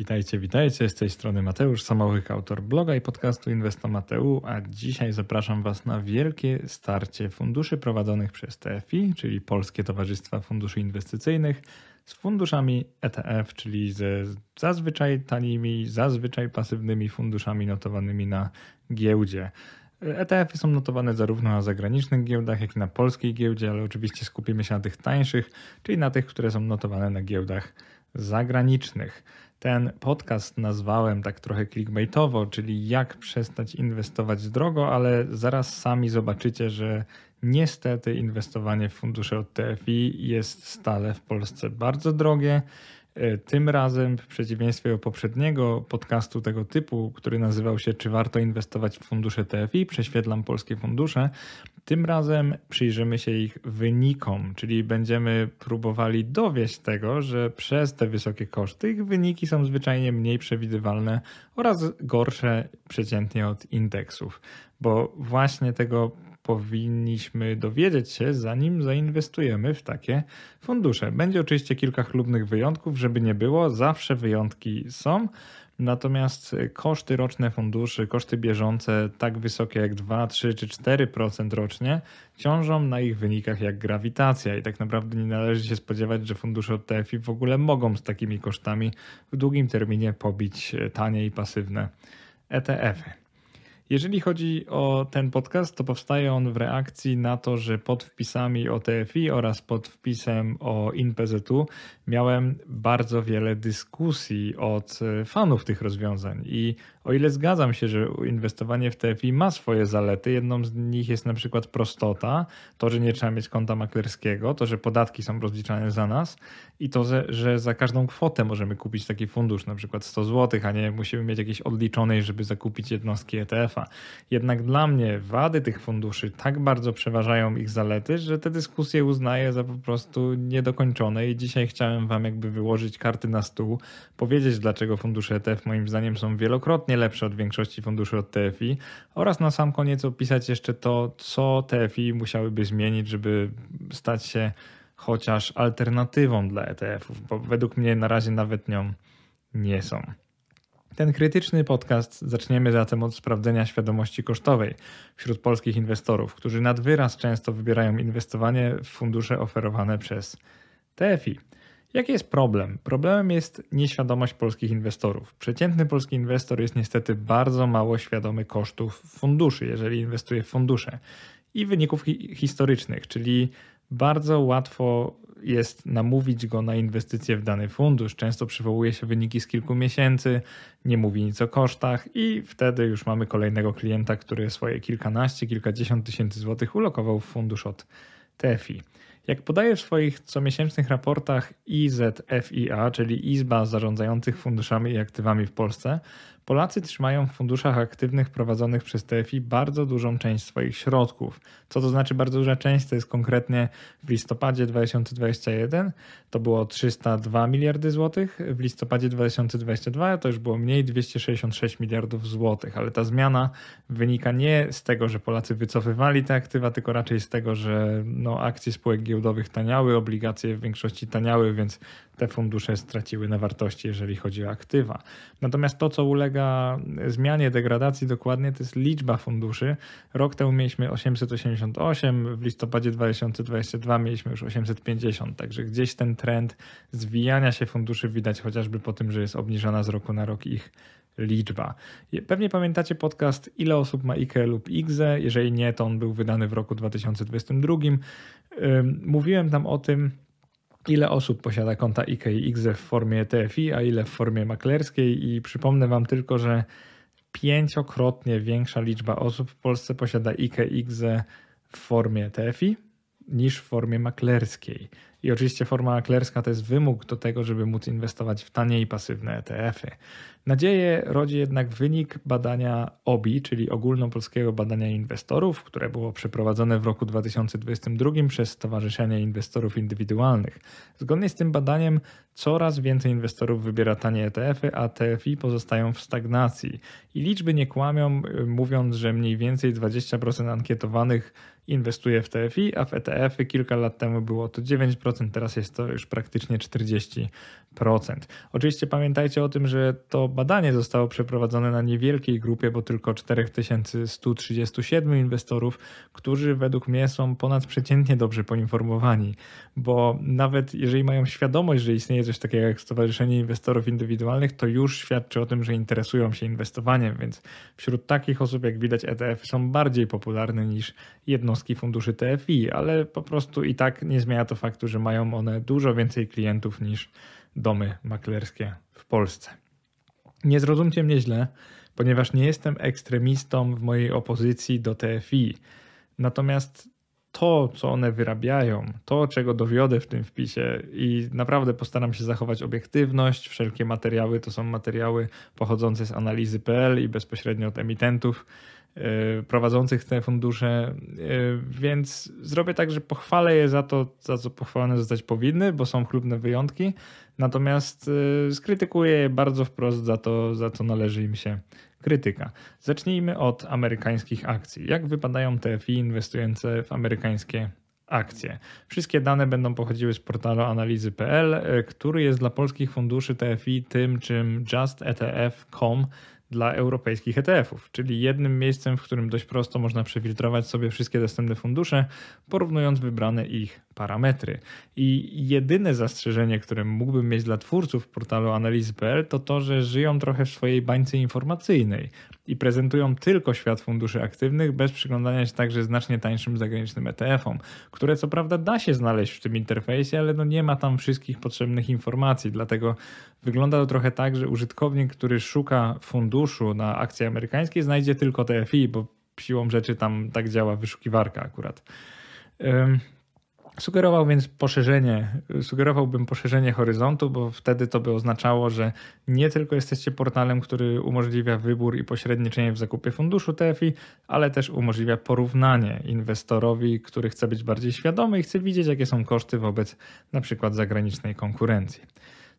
Witajcie, witajcie. Z tej strony Mateusz samowych autor bloga i podcastu Inwestomateu, a dzisiaj zapraszam Was na wielkie starcie funduszy prowadzonych przez TFI, czyli Polskie Towarzystwa Funduszy Inwestycyjnych, z funduszami ETF, czyli ze zazwyczaj tanimi, zazwyczaj pasywnymi funduszami notowanymi na giełdzie. ETF-y są notowane zarówno na zagranicznych giełdach, jak i na polskiej giełdzie, ale oczywiście skupimy się na tych tańszych, czyli na tych, które są notowane na giełdach zagranicznych. Ten podcast nazwałem tak trochę clickbaitowo, czyli jak przestać inwestować drogo, ale zaraz sami zobaczycie, że niestety inwestowanie w fundusze od TFI jest stale w Polsce bardzo drogie. E, tym razem, w przeciwieństwie do poprzedniego podcastu tego typu, który nazywał się Czy warto inwestować w fundusze TFI? Prześwietlam polskie fundusze. Tym razem przyjrzymy się ich wynikom, czyli będziemy próbowali dowieść tego, że przez te wysokie koszty ich wyniki są zwyczajnie mniej przewidywalne oraz gorsze przeciętnie od indeksów, bo właśnie tego powinniśmy dowiedzieć się, zanim zainwestujemy w takie fundusze. Będzie oczywiście kilka chlubnych wyjątków, żeby nie było, zawsze wyjątki są. Natomiast y, koszty roczne funduszy, koszty bieżące, tak wysokie jak 2, 3 czy 4% rocznie, ciążą na ich wynikach jak grawitacja i tak naprawdę nie należy się spodziewać, że fundusze od i w ogóle mogą z takimi kosztami w długim terminie pobić y, tanie i pasywne ETF-y. Jeżeli chodzi o ten podcast, to powstaje on w reakcji na to, że pod wpisami o TFI oraz pod wpisem o InPZU miałem bardzo wiele dyskusji od fanów tych rozwiązań. I o ile zgadzam się, że inwestowanie w TFI ma swoje zalety, jedną z nich jest na przykład prostota, to, że nie trzeba mieć konta maklerskiego, to, że podatki są rozliczane za nas i to, że za każdą kwotę możemy kupić taki fundusz, na przykład 100 zł, a nie musimy mieć jakiejś odliczonej, żeby zakupić jednostki ETF-a państwa. Jednak dla mnie wady tych funduszy tak bardzo przeważają ich zalety, że te dyskusje uznaję za po prostu niedokończone i dzisiaj chciałem wam jakby wyłożyć karty na stół, powiedzieć dlaczego fundusze ETF moim zdaniem są wielokrotnie lepsze od większości funduszy od TFI oraz na sam koniec opisać jeszcze to, co TFI musiałyby zmienić, żeby stać się chociaż alternatywą dla ETF-ów, bo według mnie na razie nawet nią nie są. Ten krytyczny podcast zaczniemy zatem od sprawdzenia świadomości kosztowej wśród polskich inwestorów, którzy nad wyraz często wybierają inwestowanie w fundusze oferowane przez TFI. Jaki jest problem? Problemem jest nieświadomość polskich inwestorów. Przeciętny polski inwestor jest niestety bardzo mało świadomy kosztów funduszy, jeżeli inwestuje w fundusze i wyników historycznych, czyli bardzo łatwo jest namówić go na inwestycje w dany fundusz. Często przywołuje się wyniki z kilku miesięcy, nie mówi nic o kosztach i wtedy już mamy kolejnego klienta, który swoje kilkanaście, kilkadziesiąt tysięcy złotych ulokował w fundusz od TFI. Jak podaje w swoich comiesięcznych raportach IZFIA, czyli Izba Zarządzających Funduszami i Aktywami w Polsce, Polacy trzymają w funduszach aktywnych prowadzonych przez TFI bardzo dużą część swoich środków. Co to znaczy bardzo duża część? To jest konkretnie w listopadzie 2021 to było 302 miliardy złotych, w listopadzie 2022 to już było mniej 266 miliardów złotych, ale ta zmiana wynika nie z tego, że Polacy wycofywali te aktywa, tylko raczej z tego, że no, akcje spółek giełdowych taniały, obligacje w większości taniały, więc te fundusze straciły na wartości, jeżeli chodzi o aktywa. Natomiast to, co ulega ulega zmianie, degradacji dokładnie, to jest liczba funduszy. Rok temu mieliśmy 888, w listopadzie 2022 mieliśmy już 850, także gdzieś ten trend zwijania się funduszy widać chociażby po tym, że jest obniżana z roku na rok ich liczba. Pewnie pamiętacie podcast Ile osób ma IKE lub IGZE, jeżeli nie, to on był wydany w roku 2022. Mówiłem tam o tym, ile osób posiada konta IKX w formie TFI, a ile w formie maklerskiej i przypomnę Wam tylko, że pięciokrotnie większa liczba osób w Polsce posiada IKX w formie TFI niż w formie maklerskiej. I oczywiście forma maklerska to jest wymóg do tego, żeby móc inwestować w tanie i pasywne ETF-y. Nadzieję rodzi jednak wynik badania OBI, czyli Ogólnopolskiego Badania Inwestorów, które było przeprowadzone w roku 2022 przez Stowarzyszenie Inwestorów Indywidualnych. Zgodnie z tym badaniem coraz więcej inwestorów wybiera tanie ETF-y, a TFI pozostają w stagnacji. I liczby nie kłamią, y, mówiąc, że mniej więcej 20% ankietowanych inwestuje w TFI, a w ETF-y kilka lat temu było to 9%, teraz jest to już praktycznie 40%. Oczywiście pamiętajcie o tym, że to badanie zostało przeprowadzone na niewielkiej grupie, bo tylko 4137 inwestorów, którzy według mnie są ponadprzeciętnie dobrze poinformowani, bo nawet jeżeli mają świadomość, że istnieje coś takiego jak Stowarzyszenie Inwestorów Indywidualnych, to już świadczy o tym, że interesują się inwestowaniem, więc wśród takich osób, jak widać, ETF-y są bardziej popularne niż jedno jednostki funduszy TFI, ale po prostu i tak nie zmienia to faktu, że mają one dużo więcej klientów niż domy maklerskie w Polsce. Nie zrozumcie mnie źle, ponieważ nie jestem ekstremistą w mojej opozycji do TFI. Natomiast to, co one wyrabiają, to, czego dowiodę w tym wpisie i naprawdę postaram się zachować obiektywność. Wszelkie materiały to są materiały pochodzące z analizy.pl i bezpośrednio od emitentów, E, prowadzących te fundusze, e, więc zrobię tak, że pochwalę je za to, za co pochwalone zostać powinny, bo są chlubne wyjątki, natomiast e, skrytykuję je bardzo wprost za to, za co należy im się krytyka. Zacznijmy od amerykańskich akcji. Jak wypadają TFI inwestujące w amerykańskie akcje. Wszystkie dane będą pochodziły z portalu analizy.pl, który jest dla polskich funduszy TFI tym, czym justetf.com dla europejskich ETF-ów, czyli jednym miejscem, w którym dość prosto można przefiltrować sobie wszystkie dostępne fundusze, porównując wybrane ich parametry. I jedyne zastrzeżenie, które mógłbym mieć dla twórców portalu analiz.pl to to, że żyją trochę w swojej bańce informacyjnej i prezentują tylko świat funduszy aktywnych bez przyglądania się także znacznie tańszym zagranicznym ETF-om, które co prawda da się znaleźć w tym interfejsie, ale no nie ma tam wszystkich potrzebnych informacji, dlatego wygląda to trochę tak, że użytkownik, który szuka funduszu na akcje amerykańskie znajdzie tylko TFI, bo siłą rzeczy tam tak działa wyszukiwarka akurat. Sugerował więc poszerzenie, sugerowałbym poszerzenie horyzontu, bo wtedy to by oznaczało, że nie tylko jesteście portalem, który umożliwia wybór i pośredniczenie w zakupie funduszu TFI, ale też umożliwia porównanie inwestorowi, który chce być bardziej świadomy i chce widzieć, jakie są koszty wobec na przykład zagranicznej konkurencji.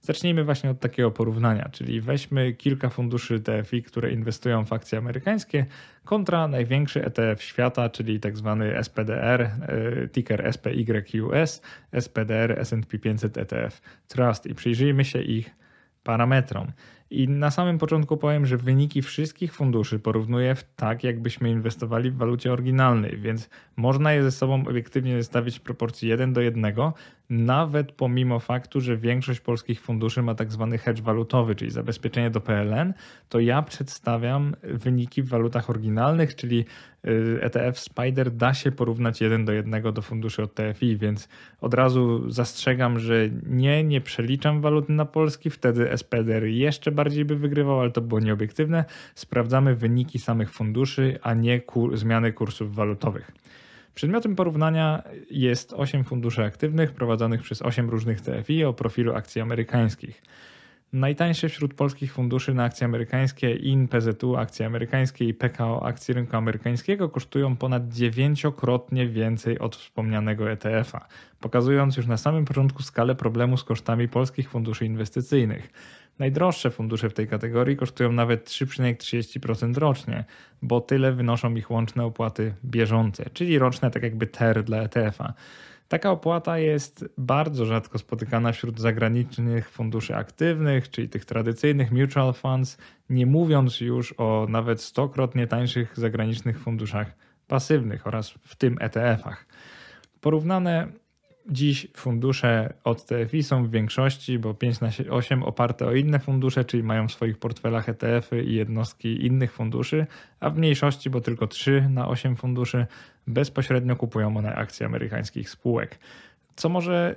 Zacznijmy właśnie od takiego porównania, czyli weźmy kilka funduszy e TFI, które inwestują w akcje amerykańskie kontra największy ETF świata, czyli tak zwany SPDR, e, ticker SPYUS, SPDR S&P 500 ETF Trust i przyjrzyjmy się ich parametrom. I na samym początku powiem, że wyniki wszystkich funduszy porównuję w tak, jakbyśmy inwestowali w walucie oryginalnej, więc można je ze sobą obiektywnie zestawić w proporcji 1 do 1, nawet pomimo faktu, że większość polskich funduszy ma tak zwany hedge walutowy, czyli zabezpieczenie do PLN, to ja przedstawiam wyniki w walutach oryginalnych, czyli y, ETF Spider da się porównać jeden do jednego do funduszy od TFI, więc od razu zastrzegam, że nie, nie przeliczam waluty na polski, wtedy SPDR jeszcze bardziej by wygrywał, ale to było nieobiektywne. Sprawdzamy wyniki samych funduszy, a nie kur zmiany kursów walutowych. Przedmiotem porównania jest 8 funduszy aktywnych prowadzonych przez 8 różnych TFI o profilu akcji amerykańskich. Najtańsze wśród polskich funduszy na akcje amerykańskie IN, PZU, akcje amerykańskie i PKO, akcje rynku amerykańskiego kosztują ponad dziewięciokrotnie więcej od wspomnianego ETF-a, pokazując już na samym początku skalę problemu z kosztami polskich funduszy inwestycyjnych. Najdroższe fundusze w tej kategorii kosztują nawet 3,30% rocznie, bo tyle wynoszą ich łączne opłaty bieżące, czyli roczne tak jakby TER dla ETF-a. Taka opłata jest bardzo rzadko spotykana wśród zagranicznych funduszy aktywnych, czyli tych tradycyjnych mutual funds, nie mówiąc już o nawet stokrotnie tańszych zagranicznych funduszach pasywnych oraz w tym ETF-ach. Porównane Dziś fundusze od TFI są w większości, bo 5 na 8 oparte o inne fundusze, czyli mają w swoich portfelach ETF-y i jednostki innych funduszy, a w mniejszości, bo tylko 3 na 8 funduszy, bezpośrednio kupują one akcje amerykańskich spółek. Co może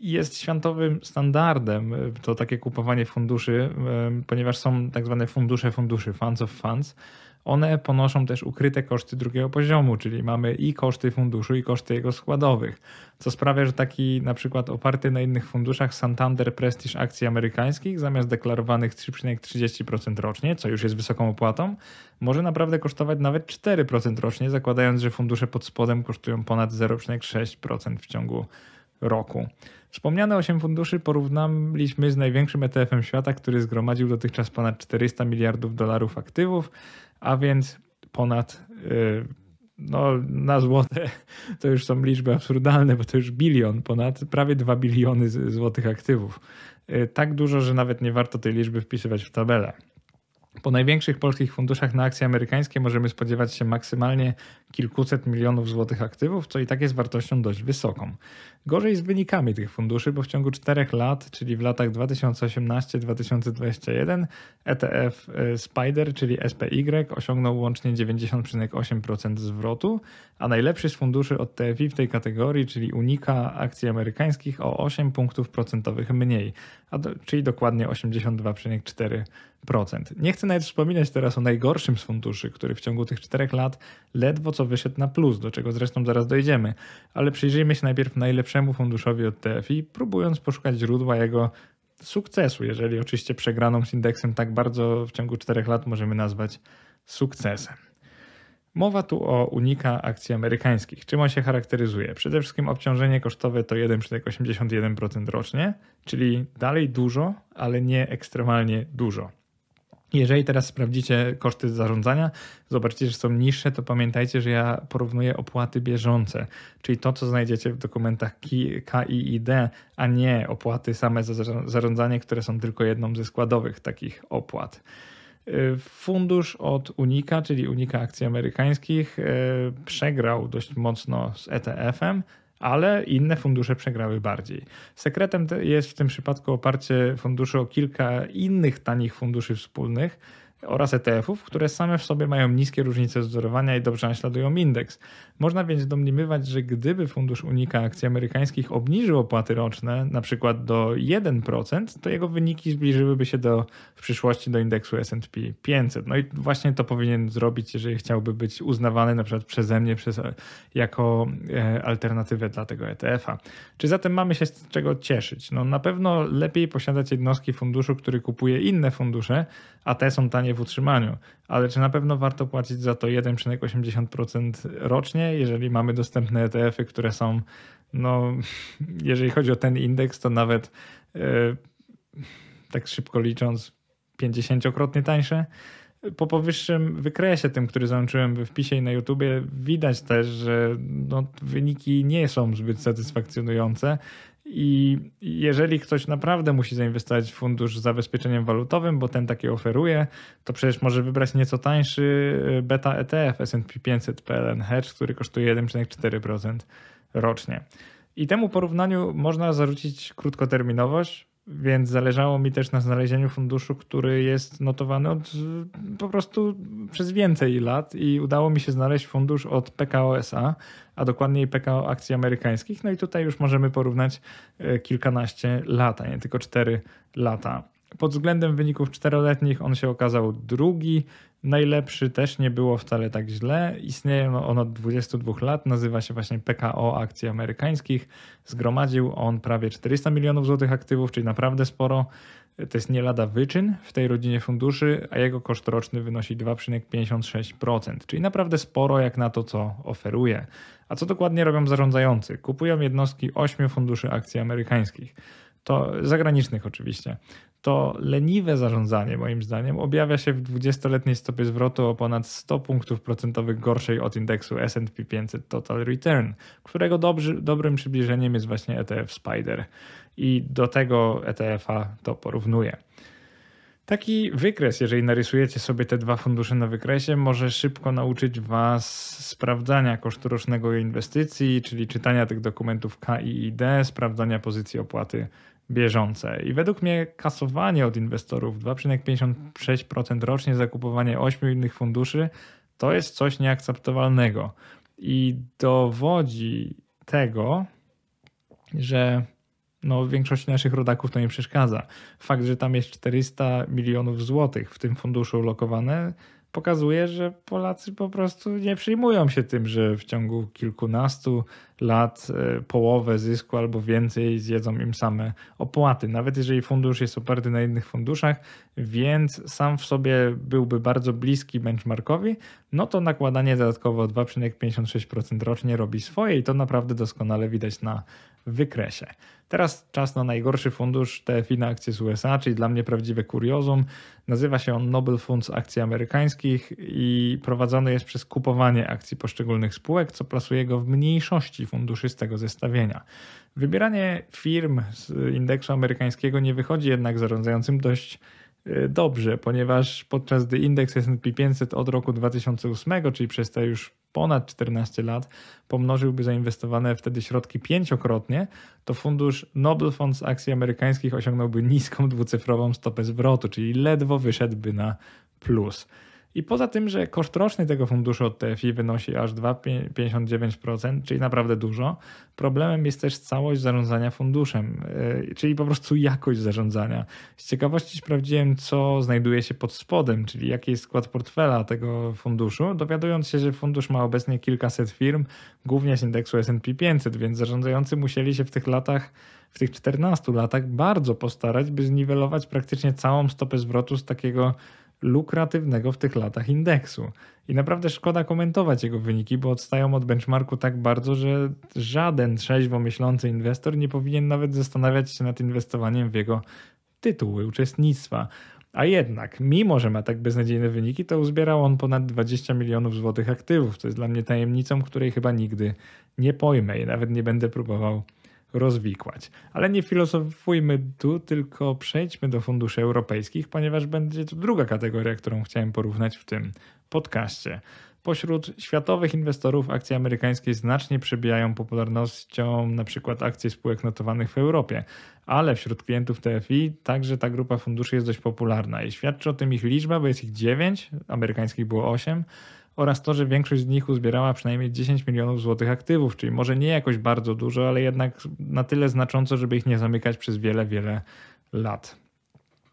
jest światowym standardem to takie kupowanie funduszy, ponieważ są tak zwane fundusze funduszy, funds of funds, one ponoszą też ukryte koszty drugiego poziomu, czyli mamy i koszty funduszu, i koszty jego składowych, co sprawia, że taki na przykład oparty na innych funduszach Santander Prestige akcji amerykańskich zamiast deklarowanych 3,30% rocznie, co już jest wysoką opłatą, może naprawdę kosztować nawet 4% rocznie, zakładając, że fundusze pod spodem kosztują ponad 0,6% w ciągu roku. Wspomniane 8 funduszy porównaliśmy z największym ETF-em świata, który zgromadził dotychczas ponad 400 miliardów dolarów aktywów, a więc ponad y, no, na złote to już są liczby absurdalne, bo to już bilion, ponad prawie 2 biliony złotych aktywów. Y, tak dużo, że nawet nie warto tej liczby wpisywać w tabelę. Po największych polskich funduszach na akcje amerykańskie możemy spodziewać się maksymalnie kilkuset milionów złotych aktywów, co i tak jest wartością dość wysoką. Gorzej z wynikami tych funduszy, bo w ciągu 4 lat, czyli w latach 2018-2021, ETF y, Spider, czyli SPY, osiągnął łącznie 90,8% zwrotu, a najlepszy z funduszy od TFI w tej kategorii, czyli Unika akcji amerykańskich o 8 punktów procentowych mniej, do, czyli dokładnie 82,4%. Nie chcę nawet wspominać teraz o najgorszym z funduszy, który w ciągu tych czterech lat ledwo co co wyszedł na plus, do czego zresztą zaraz dojdziemy. Ale przyjrzyjmy się najpierw najlepszemu funduszowi od TFI, próbując poszukać źródła jego sukcesu, jeżeli oczywiście przegraną z indeksem tak bardzo w ciągu 4 lat możemy nazwać sukcesem. Mowa tu o unika akcji amerykańskich. Czym on się charakteryzuje? Przede wszystkim obciążenie kosztowe to 1,81% rocznie, czyli dalej dużo, ale nie ekstremalnie dużo. Jeżeli teraz sprawdzicie koszty zarządzania, zobaczycie, że są niższe, to pamiętajcie, że ja porównuję opłaty bieżące, czyli to, co znajdziecie w dokumentach KIID, a nie opłaty same za zarządzanie, które są tylko jedną ze składowych takich opłat. Y, fundusz od Unika, czyli Unika Akcji Amerykańskich, y, przegrał dość mocno z ETF-em, ale inne fundusze przegrały bardziej. Sekretem jest w tym przypadku oparcie funduszy o kilka innych tanich funduszy wspólnych, oraz ETF-ów, które same w sobie mają niskie różnice wzorowania i dobrze naśladują indeks. Można więc domniemywać, że gdyby Fundusz Unika Akcji Amerykańskich obniżył opłaty roczne, na przykład do 1%, to jego wyniki zbliżyłyby się do, w przyszłości do indeksu S&P 500. No i właśnie to powinien zrobić, jeżeli chciałby być uznawany na przykład przeze mnie przez, jako e, alternatywę dla tego ETF-a. Czy zatem mamy się z czego cieszyć? No na pewno lepiej posiadać jednostki funduszu, który kupuje inne fundusze, a te są tanie w utrzymaniu. Ale czy na pewno warto płacić za to 1,80% rocznie, jeżeli mamy dostępne ETF-y, które są, no, jeżeli chodzi o ten indeks, to nawet e, tak szybko licząc, 50-krotnie tańsze. Po powyższym wykresie, tym, który załączyłem we wpisie i na YouTubie, widać też, że no, wyniki nie są zbyt satysfakcjonujące. I jeżeli ktoś naprawdę musi zainwestować w fundusz z zabezpieczeniem walutowym, bo ten takie oferuje, to przecież może wybrać nieco tańszy y, beta ETF S&P 500 PLN Hedge, który kosztuje 1,4% rocznie. I temu porównaniu można zarzucić krótkoterminowość, więc zależało mi też na znalezieniu funduszu, który jest notowany od po prostu przez więcej lat i udało mi się znaleźć fundusz od PKO SA, a dokładniej PKO Akcji Amerykańskich. No i tutaj już możemy porównać e, kilkanaście lat, a nie tylko cztery lata. Pod względem wyników czteroletnich on się okazał drugi. Najlepszy też nie było wcale tak źle. Istnieje on od 22 lat, nazywa się właśnie PKO Akcji Amerykańskich. Zgromadził on prawie 400 milionów złotych aktywów, czyli naprawdę sporo. To jest nie lada wyczyn w tej rodzinie funduszy, a jego koszt roczny wynosi 2,56%, czyli naprawdę sporo jak na to, co oferuje. A co dokładnie robią zarządzający? Kupują jednostki 8 funduszy akcji amerykańskich to zagranicznych oczywiście, to leniwe zarządzanie, moim zdaniem, objawia się w 20-letniej stopie zwrotu o ponad 100 punktów procentowych gorszej od indeksu SP 500 Total Return, którego dobrzy, dobrym przybliżeniem jest właśnie ETF Spider. I do tego ETF-a to porównuje. Taki wykres, jeżeli narysujecie sobie te dwa fundusze na wykresie, może szybko nauczyć Was sprawdzania kosztu rocznego inwestycji, czyli czytania tych dokumentów K i ID, sprawdzania pozycji opłaty bieżące. I według mnie kasowanie od inwestorów 2,56% rocznie, zakupowanie 8 innych funduszy to jest coś nieakceptowalnego. I dowodzi tego, że no, większości naszych rodaków to nie przeszkadza. Fakt, że tam jest 400 milionów złotych w tym funduszu ulokowane, pokazuje, że Polacy po prostu nie przyjmują się tym, że w ciągu kilkunastu lat e, połowę zysku albo więcej zjedzą im same opłaty. Nawet jeżeli fundusz jest oparty na innych funduszach, więc sam w sobie byłby bardzo bliski benchmarkowi, no to nakładanie dodatkowo 2,56% rocznie robi swoje i to naprawdę doskonale widać na wykresie. Teraz czas na najgorszy fundusz TFI na akcje z USA, czyli dla mnie prawdziwe kuriozum. Nazywa się on Nobel Funds Akcji Amerykańskich i prowadzony jest przez kupowanie akcji poszczególnych spółek, co plasuje go w mniejszości funduszy z tego zestawienia. Wybieranie firm z indeksu amerykańskiego nie wychodzi jednak zarządzającym dość E, dobrze, ponieważ podczas gdy indeks S&P 500 od roku 2008, czyli przez te już ponad 14 lat, pomnożyłby zainwestowane wtedy środki pięciokrotnie, to fundusz Noble Funds akcji amerykańskich osiągnąłby niską dwucyfrową stopę zwrotu, czyli ledwo wyszedłby na plus. I poza tym, że koszt roczny tego funduszu od TFI wynosi aż 2,59%, czyli naprawdę dużo, problemem jest też całość zarządzania funduszem, y, czyli po prostu jakość zarządzania. Z ciekawości sprawdziłem, co znajduje się pod spodem, czyli jaki jest skład portfela tego funduszu, dowiadując się, że fundusz ma obecnie kilkaset firm, głównie z indeksu S&P 500, więc zarządzający musieli się w tych latach w tych 14 latach bardzo postarać, by zniwelować praktycznie całą stopę zwrotu z takiego lukratywnego w tych latach indeksu. I naprawdę szkoda komentować jego wyniki, bo odstają od benchmarku tak bardzo, że żaden trzeźwo myślący inwestor nie powinien nawet zastanawiać się nad inwestowaniem w jego tytuły uczestnictwa. A jednak, mimo że ma tak beznadziejne wyniki, to uzbierał on ponad 20 milionów złotych aktywów. To jest dla mnie tajemnicą, której chyba nigdy nie pojmę i nawet nie będę próbował rozwikłać. Ale nie filozofujmy tu, tylko przejdźmy do funduszy europejskich, ponieważ będzie to druga kategoria, którą chciałem porównać w tym podcaście. Pośród światowych inwestorów akcje amerykańskie znacznie przebijają popularnością na przykład akcje spółek notowanych w Europie, ale wśród klientów TFI także ta grupa funduszy jest dość popularna i świadczy o tym ich liczba, bo jest ich 9, amerykańskich było 8, oraz to, że większość z nich uzbierała przynajmniej 10 milionów złotych aktywów, czyli może nie jakoś bardzo dużo, ale jednak na tyle znacząco, żeby ich nie zamykać przez wiele, wiele lat.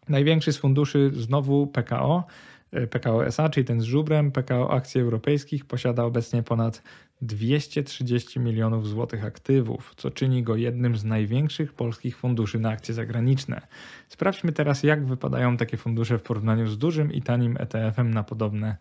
Największy z funduszy znowu PKO, e, PKO SA, czyli ten z żubrem, PKO Akcji Europejskich posiada obecnie ponad 230 milionów złotych aktywów, co czyni go jednym z największych polskich funduszy na akcje zagraniczne. Sprawdźmy teraz, jak wypadają takie fundusze w porównaniu z dużym i tanim ETF-em na podobne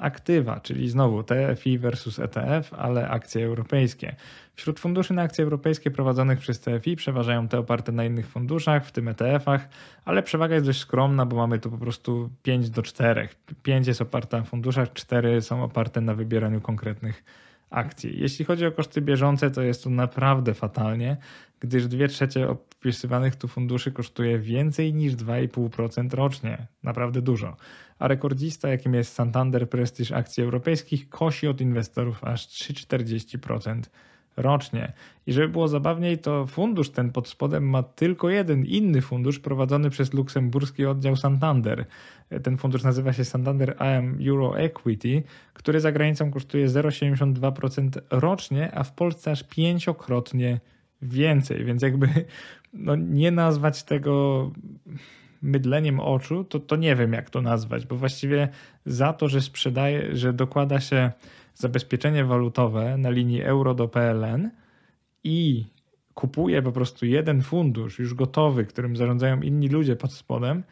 aktywa, czyli znowu TFI versus ETF, ale akcje europejskie. Wśród funduszy na akcje europejskie prowadzonych przez TFI przeważają te oparte na innych funduszach, w tym ETF-ach, ale przewaga jest dość skromna, bo mamy tu po prostu 5 do 4. 5 jest oparte na funduszach, 4 są oparte na wybieraniu konkretnych akcji. Jeśli chodzi o koszty bieżące, to jest tu naprawdę fatalnie, gdyż 2 trzecie opisywanych tu funduszy kosztuje więcej niż 2,5% rocznie. Naprawdę dużo a rekordzista, jakim jest Santander Prestige akcji europejskich, kosi od inwestorów aż 3,40% rocznie. I żeby było zabawniej, to fundusz ten pod spodem ma tylko jeden inny fundusz prowadzony przez luksemburski oddział Santander. Ten fundusz nazywa się Santander AM Euro Equity, który za granicą kosztuje 0,72% rocznie, a w Polsce aż pięciokrotnie więcej. Więc jakby no, nie nazwać tego mydleniem oczu, to, to nie wiem jak to nazwać, bo właściwie za to, że sprzedaje, że dokłada się zabezpieczenie walutowe na linii euro do PLN i kupuje po prostu jeden fundusz już gotowy, którym zarządzają inni ludzie pod spodem,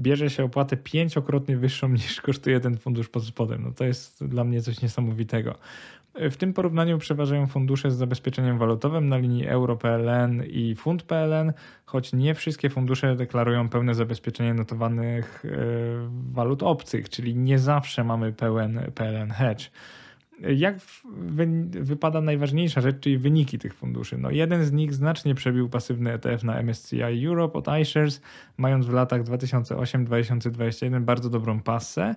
bierze się opłatę pięciokrotnie wyższą niż kosztuje ten fundusz pod spodem. No to jest dla mnie coś niesamowitego. W tym porównaniu przeważają fundusze z zabezpieczeniem walutowym na linii euro.pln pln i fund.pln, pln choć nie wszystkie fundusze deklarują pełne zabezpieczenie notowanych e, walut obcych, czyli nie zawsze mamy pełen PLN hedge jak wypada najważniejsza rzecz, czyli wyniki tych funduszy. No, jeden z nich znacznie przebił pasywny ETF na MSCI Europe od iShares, mając w latach 2008-2021 bardzo dobrą pasę.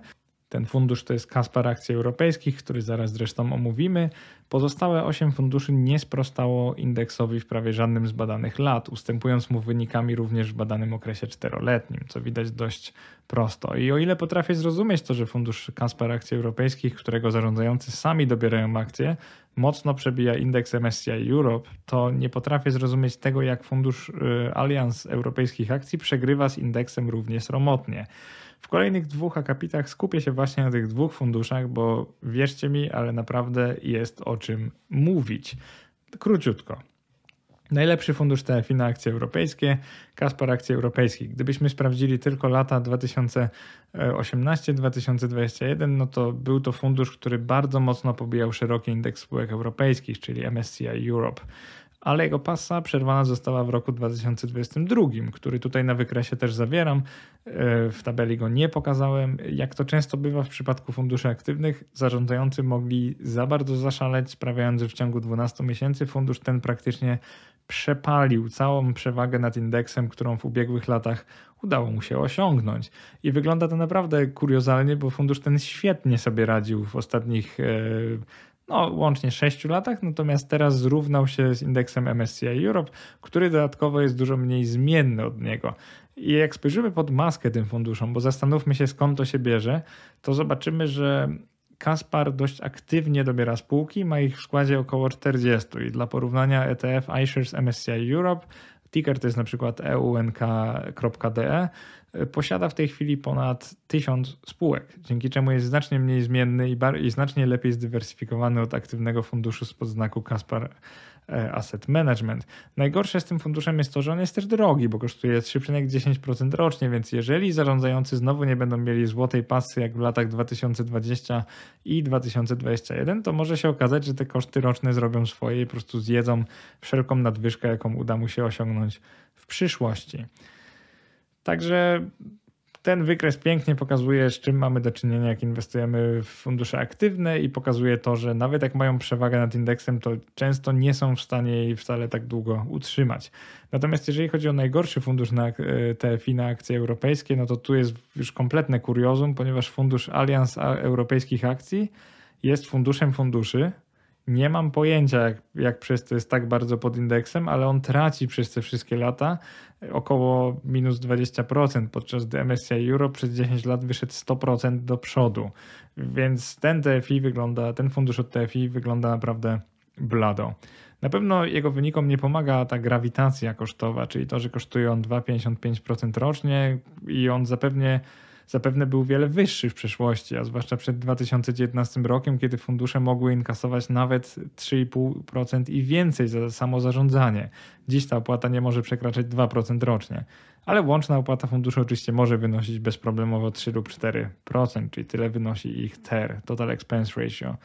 Ten fundusz to jest Kaspar Akcji Europejskich, który zaraz zresztą omówimy. Pozostałe 8 funduszy nie sprostało indeksowi w prawie żadnym z badanych lat, ustępując mu wynikami również w badanym okresie czteroletnim, co widać dość prosto. I o ile potrafię zrozumieć to, że fundusz Kaspar Akcji Europejskich, którego zarządzający sami dobierają akcje, mocno przebija indeks MSCI Europe, to nie potrafię zrozumieć tego, jak fundusz y, Allianz Europejskich Akcji przegrywa z indeksem równie sromotnie. W kolejnych dwóch akapitach skupię się właśnie na tych dwóch funduszach, bo wierzcie mi, ale naprawdę jest o czym mówić. Króciutko. Najlepszy fundusz TFI na akcje europejskie, Kaspar Akcji Europejskie. Gdybyśmy sprawdzili tylko lata 2018-2021, no to był to fundusz, który bardzo mocno pobijał szeroki indeks spółek europejskich, czyli MSCI Europe ale jego pasa przerwana została w roku 2022, który tutaj na wykresie też zawieram. E, w tabeli go nie pokazałem. Jak to często bywa w przypadku funduszy aktywnych, zarządzający mogli za bardzo zaszaleć, sprawiając, że w ciągu 12 miesięcy fundusz ten praktycznie przepalił całą przewagę nad indeksem, którą w ubiegłych latach udało mu się osiągnąć. I wygląda to naprawdę kuriozalnie, bo fundusz ten świetnie sobie radził w ostatnich e, no, łącznie 6 latach, natomiast teraz zrównał się z indeksem MSCI Europe, który dodatkowo jest dużo mniej zmienny od niego. I jak spojrzymy pod maskę tym funduszom, bo zastanówmy się skąd to się bierze, to zobaczymy, że Kaspar dość aktywnie dobiera spółki, ma ich w składzie około 40 i dla porównania ETF iShares MSCI Europe Ticker to jest na przykład eunk.de. E, posiada w tej chwili ponad 1000 spółek, dzięki czemu jest znacznie mniej zmienny i, i znacznie lepiej zdywersyfikowany od aktywnego funduszu spod znaku Kaspar e, Asset Management. Najgorsze z tym funduszem jest to, że on jest też drogi, bo kosztuje 3,10% rocznie, więc jeżeli zarządzający znowu nie będą mieli złotej pasy jak w latach 2020 i 2021, to może się okazać, że te koszty roczne zrobią swoje i po prostu zjedzą wszelką nadwyżkę, jaką uda mu się osiągnąć w przyszłości. Także ten wykres pięknie pokazuje, z czym mamy do czynienia, jak inwestujemy w fundusze aktywne i pokazuje to, że nawet jak mają przewagę nad indeksem, to często nie są w stanie jej wcale tak długo utrzymać. Natomiast jeżeli chodzi o najgorszy fundusz na e, TFI na akcje europejskie, no to tu jest już kompletne kuriozum, ponieważ fundusz Alians Europejskich Akcji jest funduszem funduszy, nie mam pojęcia, jak, jak przez to jest tak bardzo pod indeksem, ale on traci przez te wszystkie lata około minus 20%, podczas gdy MSCI Euro przez 10 lat wyszedł 100% do przodu. Więc ten TFI wygląda, ten fundusz od TFI wygląda naprawdę blado. Na pewno jego wynikom nie pomaga ta grawitacja kosztowa, czyli to, że kosztuje on 2,55% rocznie i on zapewnie zapewne był wiele wyższy w przeszłości, a zwłaszcza przed 2019 rokiem, kiedy fundusze mogły inkasować nawet 3,5% i więcej za samo zarządzanie. Dziś ta opłata nie może przekraczać 2% rocznie, ale łączna opłata funduszu oczywiście może wynosić bezproblemowo 3 lub 4%, czyli tyle wynosi ich TER, Total Expense Ratio.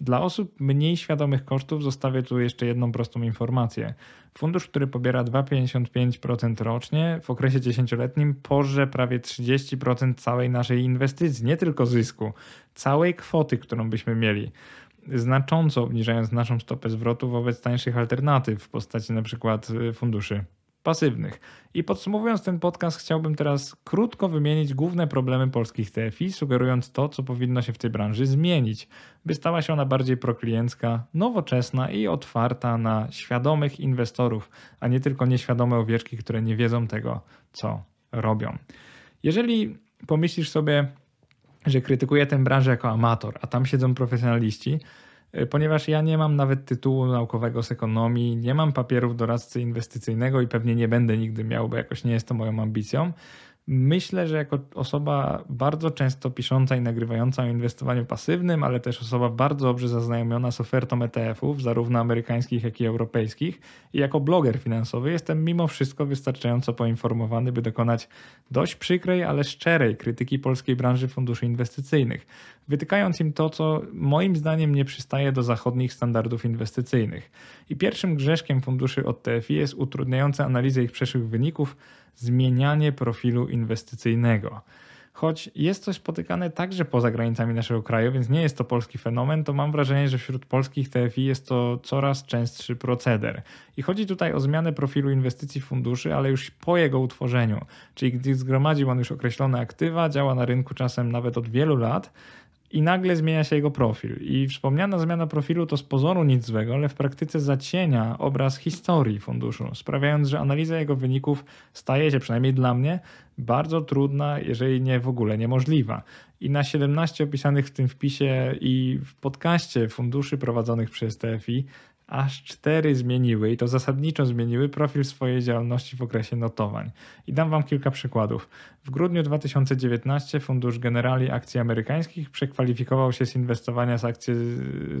Dla osób mniej świadomych kosztów zostawię tu jeszcze jedną prostą informację. Fundusz, który pobiera 2,55% rocznie w okresie 10-letnim pożre prawie 30% całej naszej inwestycji, nie tylko zysku, całej kwoty, którą byśmy mieli znacząco obniżając naszą stopę zwrotu wobec tańszych alternatyw w postaci np. Y, funduszy pasywnych. I podsumowując ten podcast, chciałbym teraz krótko wymienić główne problemy polskich TFI, sugerując to, co powinno się w tej branży zmienić, by stała się ona bardziej prokliencka, nowoczesna i otwarta na świadomych inwestorów, a nie tylko nieświadome owieczki, które nie wiedzą tego, co robią. Jeżeli pomyślisz sobie, że krytykuję tę branżę jako amator, a tam siedzą profesjonaliści, E, ponieważ ja nie mam nawet tytułu naukowego z ekonomii, nie mam papierów doradcy inwestycyjnego i pewnie nie będę nigdy miał, bo jakoś nie jest to moją ambicją. Myślę, że jako osoba bardzo często pisząca i nagrywająca o inwestowaniu pasywnym, ale też osoba bardzo dobrze zaznajomiona z ofertą ETF-ów, zarówno amerykańskich, jak i europejskich, i jako bloger finansowy jestem mimo wszystko wystarczająco poinformowany, by dokonać dość przykrej, ale szczerej krytyki polskiej branży funduszy inwestycyjnych, wytykając im to, co moim zdaniem nie przystaje do zachodnich standardów inwestycyjnych. I pierwszym grzeszkiem funduszy od TFI jest utrudniające analizę ich przeszłych wyników zmienianie profilu inwestycyjnego. Choć jest to spotykane także poza granicami naszego kraju, więc nie jest to polski fenomen, to mam wrażenie, że wśród polskich TFI jest to coraz częstszy proceder. I chodzi tutaj o zmianę profilu inwestycji funduszy, ale już po jego utworzeniu. Czyli gdy zgromadził on już określone aktywa, działa na rynku czasem nawet od wielu lat, i nagle zmienia się jego profil. I wspomniana zmiana profilu to z pozoru nic złego, ale w praktyce zacienia obraz historii funduszu, sprawiając, że analiza jego wyników staje się, przynajmniej dla mnie, bardzo trudna, jeżeli nie w ogóle niemożliwa. I na 17 opisanych w tym wpisie i w podcaście funduszy prowadzonych przez TFI aż cztery zmieniły i to zasadniczo zmieniły profil swojej działalności w okresie notowań. I dam Wam kilka przykładów. W grudniu 2019 Fundusz Generali Akcji Amerykańskich przekwalifikował się z inwestowania z akcji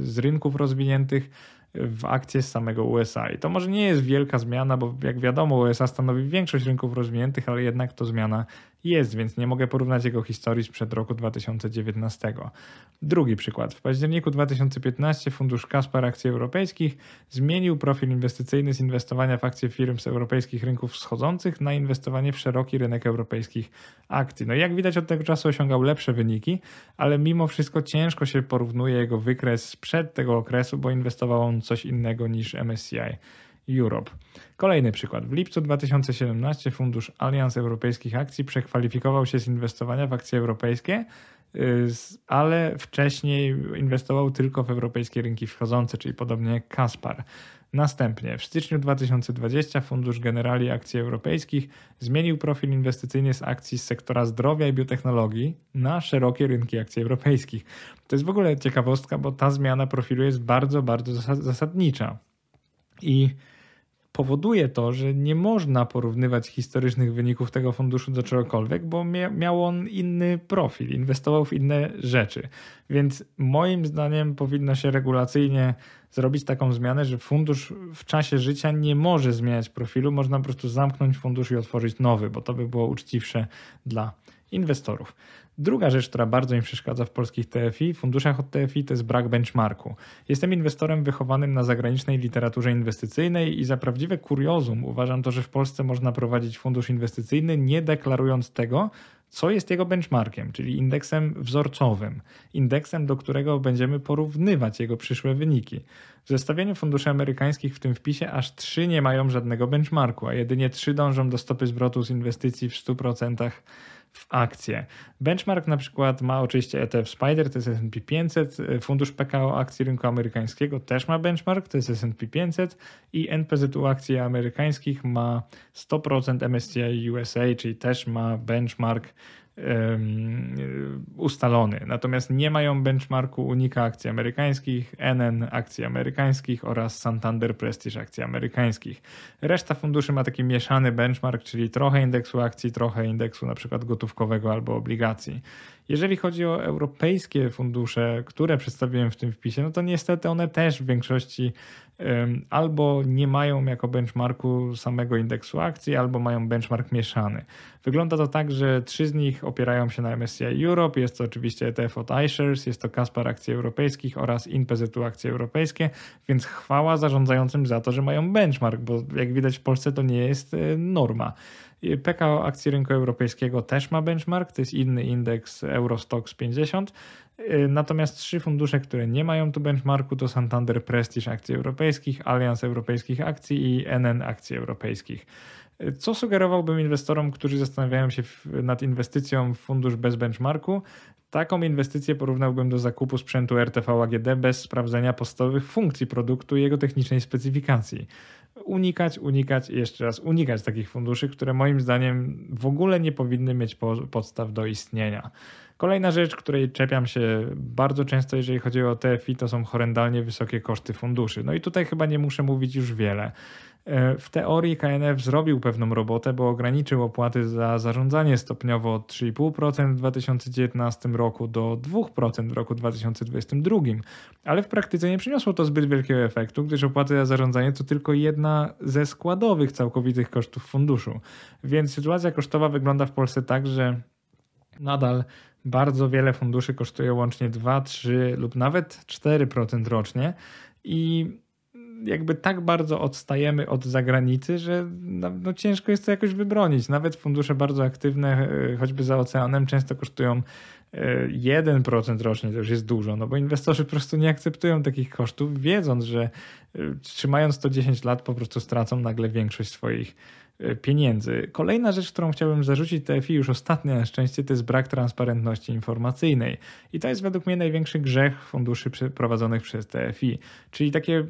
z rynków rozwiniętych w akcje z samego USA. I to może nie jest wielka zmiana, bo jak wiadomo, USA stanowi większość rynków rozwiniętych, ale jednak to zmiana jest, więc nie mogę porównać jego historii sprzed roku 2019. Drugi przykład. W październiku 2015 Fundusz Kaspar Akcji Europejskich zmienił profil inwestycyjny z inwestowania w akcje firm z europejskich rynków wschodzących na inwestowanie w szeroki rynek europejskich akcji. No i jak widać od tego czasu osiągał lepsze wyniki, ale mimo wszystko ciężko się porównuje jego wykres sprzed tego okresu, bo inwestował on coś innego niż MSCI. Europe. Kolejny przykład. W lipcu 2017 Fundusz Alians Europejskich Akcji przekwalifikował się z inwestowania w akcje europejskie, y, ale wcześniej inwestował tylko w europejskie rynki wschodzące, czyli podobnie jak Kaspar. Następnie w styczniu 2020 Fundusz Generali Akcji Europejskich zmienił profil inwestycyjny z akcji z sektora zdrowia i biotechnologii na szerokie rynki akcji europejskich. To jest w ogóle ciekawostka, bo ta zmiana profilu jest bardzo, bardzo zasadnicza. I powoduje to, że nie można porównywać historycznych wyników tego funduszu do czegokolwiek, bo miał on inny profil, inwestował w inne rzeczy. Więc moim zdaniem powinno się regulacyjnie zrobić taką zmianę, że fundusz w czasie życia nie może zmieniać profilu, można po prostu zamknąć fundusz i otworzyć nowy, bo to by było uczciwsze dla inwestorów. Druga rzecz, która bardzo mi przeszkadza w polskich TFI, funduszach od TFI, to jest brak benchmarku. Jestem inwestorem wychowanym na zagranicznej literaturze inwestycyjnej i za prawdziwe kuriozum uważam to, że w Polsce można prowadzić fundusz inwestycyjny nie deklarując tego, co jest jego benchmarkiem, czyli indeksem wzorcowym, indeksem, do którego będziemy porównywać jego przyszłe wyniki. W zestawieniu funduszy amerykańskich w tym wpisie aż trzy nie mają żadnego benchmarku, a jedynie trzy dążą do stopy zwrotu z inwestycji w 100% w akcje. Benchmark na przykład ma oczywiście ETF Spider, to jest S&P 500, y, Fundusz PKO Akcji Rynku Amerykańskiego też ma benchmark, to jest S&P 500 i NPZU Akcji Amerykańskich ma 100% MSCI USA, czyli też ma benchmark ustalony. Natomiast nie mają benchmarku Unika akcji amerykańskich, NN akcji amerykańskich oraz Santander Prestige akcji amerykańskich. Reszta funduszy ma taki mieszany benchmark, czyli trochę indeksu akcji, trochę indeksu na przykład gotówkowego albo obligacji. Jeżeli chodzi o europejskie fundusze, które przedstawiłem w tym wpisie, no to niestety one też w większości albo nie mają jako benchmarku samego indeksu akcji, albo mają benchmark mieszany. Wygląda to tak, że trzy z nich opierają się na MSCI Europe, jest to oczywiście ETF od iShares, jest to Kaspar Akcji Europejskich oraz InPZU Akcje Europejskie, więc chwała zarządzającym za to, że mają benchmark, bo jak widać w Polsce to nie jest e, norma. PKO akcji rynku europejskiego też ma benchmark, to jest inny indeks Eurostox 50. Y, natomiast trzy fundusze, które nie mają tu benchmarku to Santander Prestige akcji europejskich, Allianz Europejskich Akcji i NN Akcji Europejskich. Y, co sugerowałbym inwestorom, którzy zastanawiają się nad inwestycją w fundusz bez benchmarku? Taką inwestycję porównałbym do zakupu sprzętu RTV AGD bez sprawdzenia podstawowych funkcji produktu i jego technicznej specyfikacji. Unikać, unikać i jeszcze raz unikać takich funduszy, które moim zdaniem w ogóle nie powinny mieć podstaw do istnienia. Kolejna rzecz, której czepiam się bardzo często, jeżeli chodzi o TFI, to są horrendalnie wysokie koszty funduszy. No i tutaj chyba nie muszę mówić już wiele. E, w teorii KNF zrobił pewną robotę, bo ograniczył opłaty za zarządzanie stopniowo od 3,5% w 2019 roku roku do 2% w roku 2022, ale w praktyce nie przyniosło to zbyt wielkiego efektu, gdyż opłaty za zarządzanie to tylko jedna ze składowych całkowitych kosztów funduszu. Więc sytuacja kosztowa wygląda w Polsce tak, że nadal bardzo wiele funduszy kosztuje łącznie 2, 3 lub nawet 4% rocznie i jakby tak bardzo odstajemy od zagranicy, że no, no ciężko jest to jakoś wybronić. Nawet fundusze bardzo aktywne, e, choćby za oceanem, często kosztują 1% rocznie to już jest dużo, no bo inwestorzy po prostu nie akceptują takich kosztów, wiedząc, że e, trzymając to 10 lat po prostu stracą nagle większość swoich e, pieniędzy. Kolejna rzecz, którą chciałbym zarzucić TFI, już ostatnia na szczęście, to jest brak transparentności informacyjnej. I to jest według mnie największy grzech funduszy prowadzonych przez TFI, czyli takie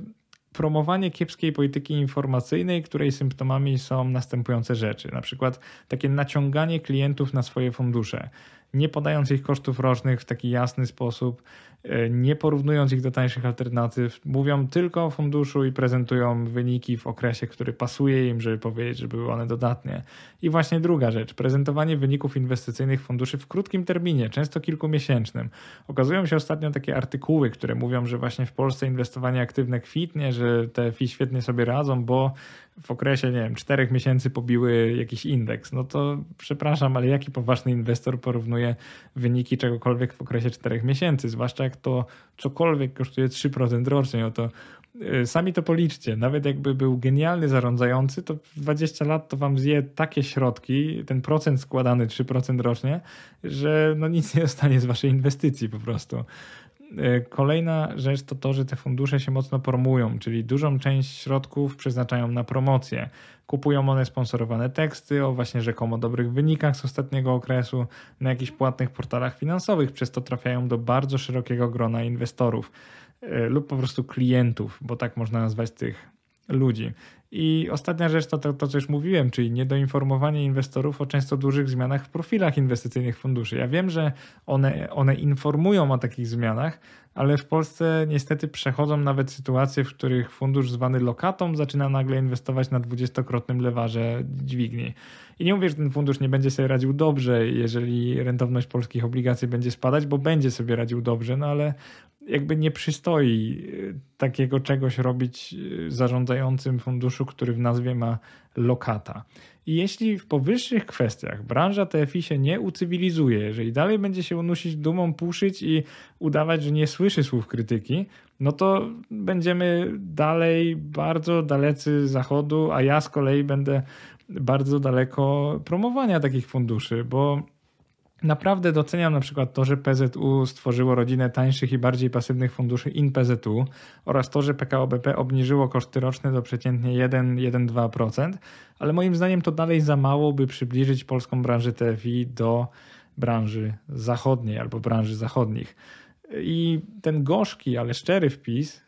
promowanie kiepskiej polityki informacyjnej, której symptomami są następujące rzeczy, na przykład takie naciąganie klientów na swoje fundusze nie podając ich kosztów rocznych w taki jasny sposób, e, nie porównując ich do tańszych alternatyw, mówią tylko o funduszu i prezentują wyniki w okresie, który pasuje im, żeby powiedzieć, że były one dodatnie. I właśnie druga rzecz, prezentowanie wyników inwestycyjnych funduszy w krótkim terminie, często kilkumiesięcznym. Okazują się ostatnio takie artykuły, które mówią, że właśnie w Polsce inwestowanie aktywne kwitnie, że te FI świetnie sobie radzą, bo w okresie, nie wiem, czterech miesięcy pobiły jakiś indeks, no to przepraszam, ale jaki poważny inwestor porównuje wyniki czegokolwiek w okresie czterech miesięcy, zwłaszcza jak to cokolwiek kosztuje 3% rocznie, no to y, sami to policzcie, nawet jakby był genialny zarządzający, to 20 lat to wam zje takie środki, ten procent składany 3% rocznie, że no nic nie zostanie z waszej inwestycji po prostu. E, kolejna rzecz to to, że te fundusze się mocno promują, czyli dużą część środków przeznaczają na promocję. Kupują one sponsorowane teksty o właśnie rzekomo dobrych wynikach z ostatniego okresu na jakichś płatnych portalach finansowych, przez to trafiają do bardzo szerokiego grona inwestorów e, lub po prostu klientów, bo tak można nazwać tych ludzi. I ostatnia rzecz to, to, to, co już mówiłem, czyli niedoinformowanie inwestorów o często dużych zmianach w profilach inwestycyjnych funduszy. Ja wiem, że one, one informują o takich zmianach, ale w Polsce niestety przechodzą nawet sytuacje, w których fundusz zwany lokatą zaczyna nagle inwestować na dwudziestokrotnym lewarze dźwigni. I nie mówię, że ten fundusz nie będzie sobie radził dobrze, jeżeli rentowność polskich obligacji będzie spadać, bo będzie sobie radził dobrze, no ale jakby nie przystoi y, takiego czegoś robić y, zarządzającym funduszu, który w nazwie ma lokata. I jeśli w powyższych kwestiach branża TFI się nie ucywilizuje, jeżeli dalej będzie się unosić dumą, puszyć i udawać, że nie słyszy słów krytyki, no to będziemy dalej bardzo dalecy zachodu, a ja z kolei będę bardzo daleko promowania takich funduszy, bo naprawdę doceniam na przykład to, że PZU stworzyło rodzinę tańszych i bardziej pasywnych funduszy in PZU oraz to, że PKO BP obniżyło koszty roczne do przeciętnie 1-2%, ale moim zdaniem to dalej za mało, by przybliżyć polską branżę TFI do branży zachodniej albo branży zachodnich. I ten gorzki, ale szczery wpis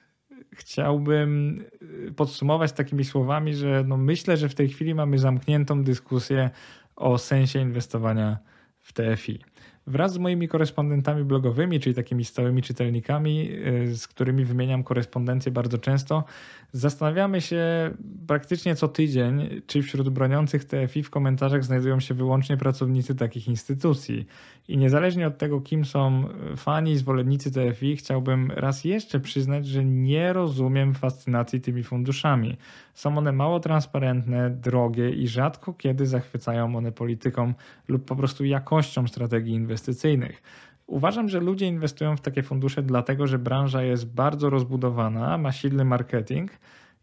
chciałbym y, podsumować takimi słowami, że no myślę, że w tej chwili mamy zamkniętą dyskusję o sensie inwestowania w TFI. Wraz z moimi korespondentami blogowymi, czyli takimi stałymi czytelnikami, y, z którymi wymieniam korespondencję bardzo często, Zastanawiamy się praktycznie co tydzień, czy wśród broniących TFI w komentarzach znajdują się wyłącznie pracownicy takich instytucji. I niezależnie od tego, kim są fani i zwolennicy TFI, chciałbym raz jeszcze przyznać, że nie rozumiem fascynacji tymi funduszami. Są one mało transparentne, drogie i rzadko kiedy zachwycają one polityką lub po prostu jakością strategii inwestycyjnych. Uważam, że ludzie inwestują w takie fundusze dlatego, że branża jest bardzo rozbudowana, ma silny marketing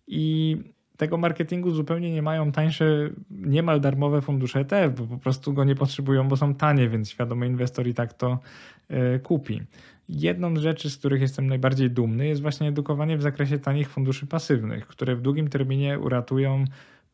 i tego marketingu zupełnie nie mają tańsze, niemal darmowe fundusze ETF, bo po prostu go nie potrzebują, bo są tanie, więc świadomy inwestor i tak to e, kupi. Jedną z rzeczy, z których jestem najbardziej dumny, jest właśnie edukowanie w zakresie tanich funduszy pasywnych, które w długim terminie uratują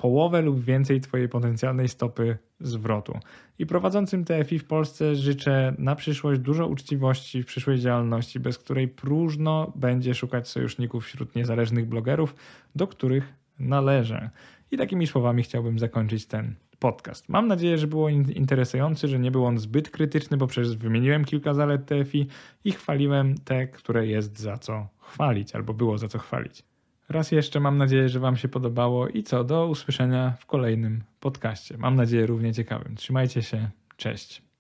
połowę lub więcej Twojej potencjalnej stopy zwrotu. I prowadzącym TFI w Polsce życzę na przyszłość dużo uczciwości w przyszłej działalności, bez której próżno będzie szukać sojuszników wśród niezależnych blogerów, do których należę. I takimi słowami chciałbym zakończyć ten podcast. Mam nadzieję, że było interesujący, że nie był on zbyt krytyczny, bo przecież wymieniłem kilka zalet TFI i chwaliłem te, które jest za co chwalić albo było za co chwalić. Raz jeszcze mam nadzieję, że Wam się podobało i co do usłyszenia w kolejnym podcaście. Mam nadzieję równie ciekawym. Trzymajcie się, cześć.